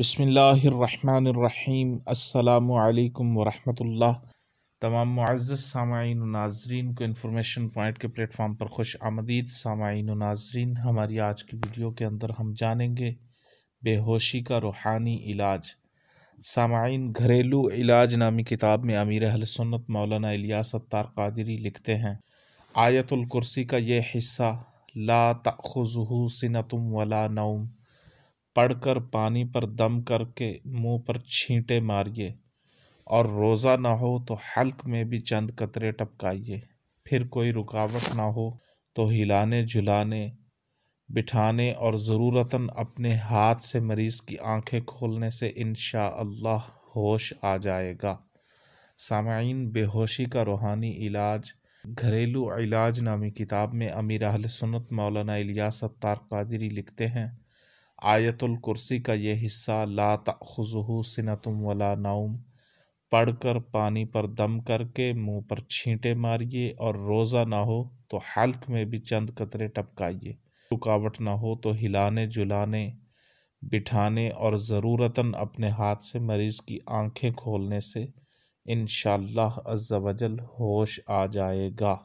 بسم اللہ الرحمن الرحیم السلام علیکم ورحمۃ اللہ تمام معزز سامعین و ناظرین کو انفارمیشن پوائنٹ کے پلیٹ فارم پر خوش آمدید سامعین و ناظرین ہماری آج کی ویڈیو کے اندر ہم جانیں گے بے ہوشی کا روحانی علاج سامعین گھریلو علاج نامی کتاب میں امیر اہل سنت مولانا ستار قادری لکھتے ہیں آیت الکرسی کا یہ حصہ لا تأخذہ سنتم ولا نوم پڑھ کر پانی پر دم کر کے منہ پر چھینٹے ماریے اور روزہ نہ ہو تو حلق میں بھی چند قطرے ٹپکائیے پھر کوئی رکاوٹ نہ ہو تو ہلانے جھلانے بٹھانے اور ضرورتاً اپنے ہاتھ سے مریض کی آنکھیں کھولنے سے انشاءاللہ اللہ ہوش آ جائے گا سامعین بے ہوشی کا روحانی علاج گھریلو علاج نامی کتاب میں امیر اہل سنت مولانا الیاس ستار قادری لکھتے ہیں آیت الکرسی کا یہ حصہ لا تأخذہ سنتم ولا نوم پڑھ کر پانی پر دم کر کے منہ پر چھینٹے ماریے اور روزہ نہ ہو تو حلق میں بھی چند کترے ٹپکائیے رکاوٹ نہ ہو تو ہلانے جلانے بٹھانے اور ضرورتاً اپنے ہاتھ سے مریض کی آنکھیں کھولنے سے انشاءاللہ عز و جل ہوش آ جائے گا